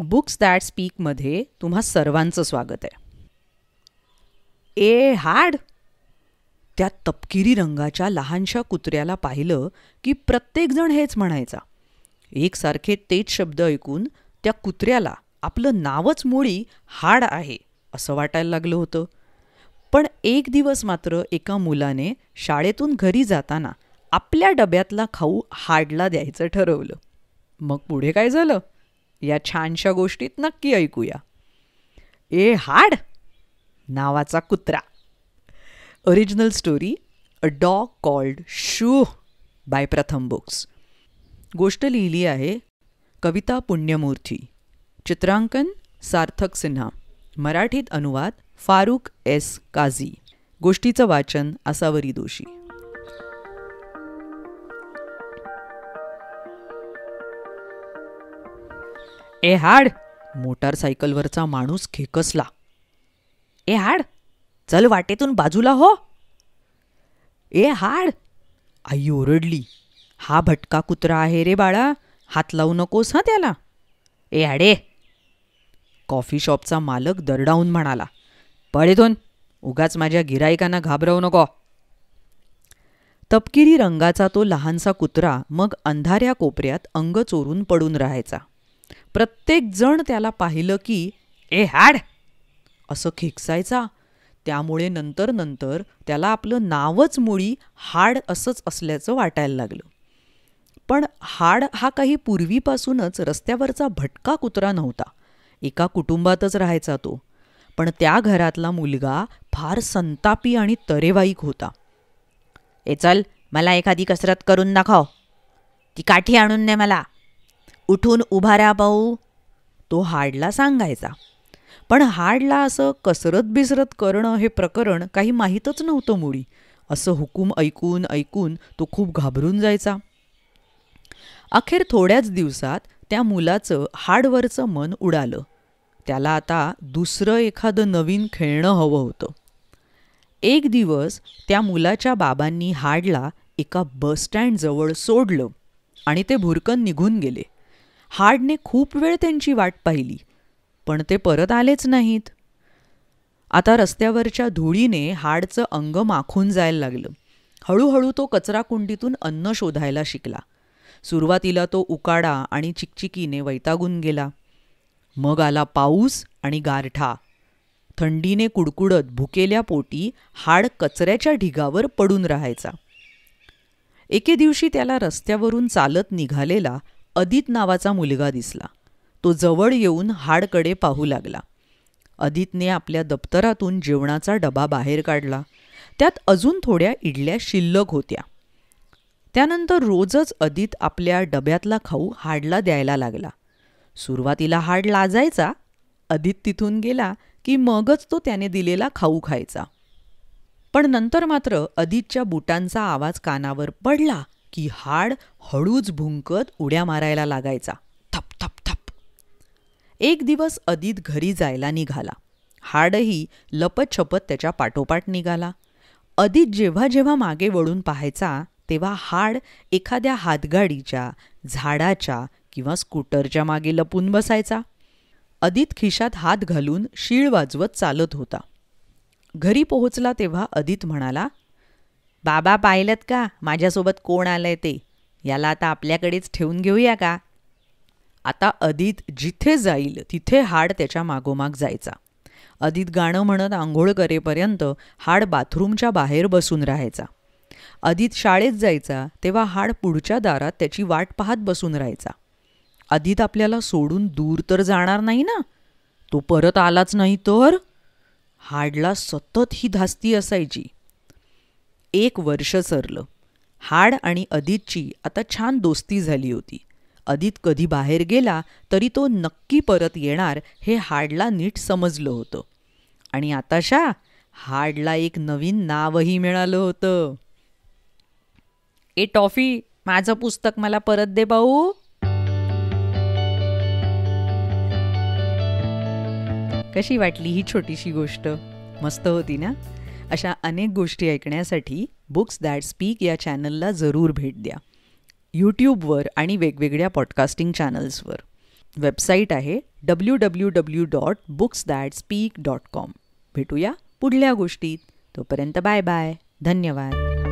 books that स्पीकमध्ये तुम्हा सर्वांचं स्वागत आहे ए हाड त्या तपकिरी रंगाच्या लहानशा कुत्र्याला पाहिलं की प्रत्येकजण हेच म्हणायचा एकसारखे तेच शब्द ऐकून त्या कुत्र्याला आपलं नावच मुळी हाड आहे असं वाटायला लागलं होतं पण एक दिवस मात्र एका मुलाने शाळेतून घरी जाताना आपल्या डब्यातला खाऊ हाडला द्यायचं ठरवलं मग पुढे काय झालं या छानशा गोष्टीत नक्की ऐकूया ए हाड नावाचा कुत्रा original story a dog called Shoo by Pratham Books गोष्ट लिहिली आहे कविता पुण्यमूर्ती चित्रांकन सार्थक सिन्हा मराठीत अनुवाद फारूक एस काझी गोष्टीचं वाचन असावरी दोषी ए हाड मोटारसायकलवरचा माणूस खेकसला ए हाड चल वाटेतून बाजूला हो ए हाड आई ओरडली हा भटका कुत्रा आहे रे बाळा हात लावू नकोस हा त्याला ए हाडे कॉफी शॉपचा मालक दरडावून म्हणाला दोन उगाच माझ्या गिरायकांना घाबरवू नको तपकिरी रंगाचा तो लहानसा कुत्रा मग अंधाऱ्या कोपऱ्यात अंग चोरून पडून राहायचा प्रत्येकजण त्याला पाहिलं की ए हॅड असं खेकसायचा त्यामुळे नंतर नंतर त्याला आपलं नावच मुळी हाड असंच असल्याचं वाटायला लागलं पण हाड हा काही पूर्वीपासूनच रस्त्यावरचा भटका कुत्रा नव्हता एका कुटुंबातच राहायचा तो पण त्या घरातला मुलगा फार संतापी आणि तरेवाईक होता ए चल मला एखादी कसरत करून दाखव ती काठी आणून दे मला उठून उभा राहा भाऊ तो हाडला सांगायचा पण हाडला असं कसरत बिसरत करणं हे प्रकरण काही माहीतच नव्हतं मुळी असं हुकूम ऐकून ऐकून तो खूप घाबरून जायचा अखेर थोड्याच दिवसात त्या मुलाचं हाडवरचं मन उडालं त्याला आता दुसरं एखादं नवीन खेळणं हवं होतं एक दिवस त्या मुलाच्या बाबांनी हाडला एका बसस्टँडजवळ सोडलं आणि ते भुरकन निघून गेले हार्डने खूप वेळ त्यांची वाट पाहिली पण ते परत आलेच नाहीत आता रस्त्यावरच्या धुळीने हाडचं अंग माखून जायला लागलं हळूहळू तो कचराकुंडीतून अन्न शोधायला शिकला सुरुवातीला तो उकाडा आणि चिकचिकीने वैतागून गेला मग आला पाऊस आणि गारठा थंडीने कुडकुडत भुकेल्या पोटी हाड कचऱ्याच्या ढिगावर पडून राहायचा एके दिवशी त्याला रस्त्यावरून चालत निघालेला अदित नावाचा मुलगा दिसला तो जवळ येऊन हाडकडे पाहू लागला अदितने आपल्या दप्तरातून जेवणाचा डबा बाहेर काढला त्यात अजून थोड्या इडल्या शिल्लक होत्या त्यानंतर रोजच अदित आपल्या डब्यातला खाऊ हाडला द्यायला लागला सुरुवातीला हाड लाजायचा अदित तिथून गेला की मगच तो त्याने दिलेला खाऊ खायचा पण नंतर मात्र अदितच्या बुटांचा आवाज कानावर पडला की हाड हळूच भुंकत उड्या मारायला लागायचा थप थप थप एक दिवस अदित घरी जायला निघाला हाडही लपतछपत त्याच्या पाठोपाठ निघाला अदित जेव्हा जेव्हा मागे वळून पाहायचा तेव्हा हाड एखाद्या हातगाडीच्या झाडाच्या किंवा स्कूटरच्या मागे लपून बसायचा अदित खिशात हात घालून शीळ वाजवत चालत होता घरी पोहोचला तेव्हा अदित म्हणाला बाबा पाहिल्यात का माझ्यासोबत कोण आहे ते याला आता आपल्याकडेच ठेवून घेऊया का आता अदित जिथे जाईल तिथे हाड त्याच्या मागोमाग जायचा अदित गाणं म्हणत आंघोळ करेपर्यंत हाड बाथरूमच्या बाहेर बसून राहायचा अदित शाळेत जायचा तेव्हा हाड पुढच्या दारात त्याची वाट पाहत बसून राहायचा अदित आपल्याला सोडून दूर तर जाणार नाही ना तो परत आलाच नाही तर हाडला सतत ही धास्ती असायची एक वर्ष सरलं हाड आणि अदितची आता छान दोस्ती झाली होती अदित कधी बाहेर गेला तरी तो नक्की परत येणार हे हाडला नीट समजलं होतं आणि आता शा, हाडला एक नवीन नावही मिळालं होतं ए टॉफी माझं पुस्तक मला परत दे भाऊ कशी वाटली ही छोटीशी गोष्ट मस्त होती ना अशा अनेक गोष्टी ऐकण्यासाठी बुक्स दॅट स्पीक या चॅनलला जरूर भेट द्या यूट्यूबवर आणि वेगवेगळ्या पॉडकास्टिंग चॅनल्सवर वेबसाईट आहे W W W dot books that speak dot com भेटूया पुढल्या गोष्टीत तोपर्यंत बाय बाय धन्यवाद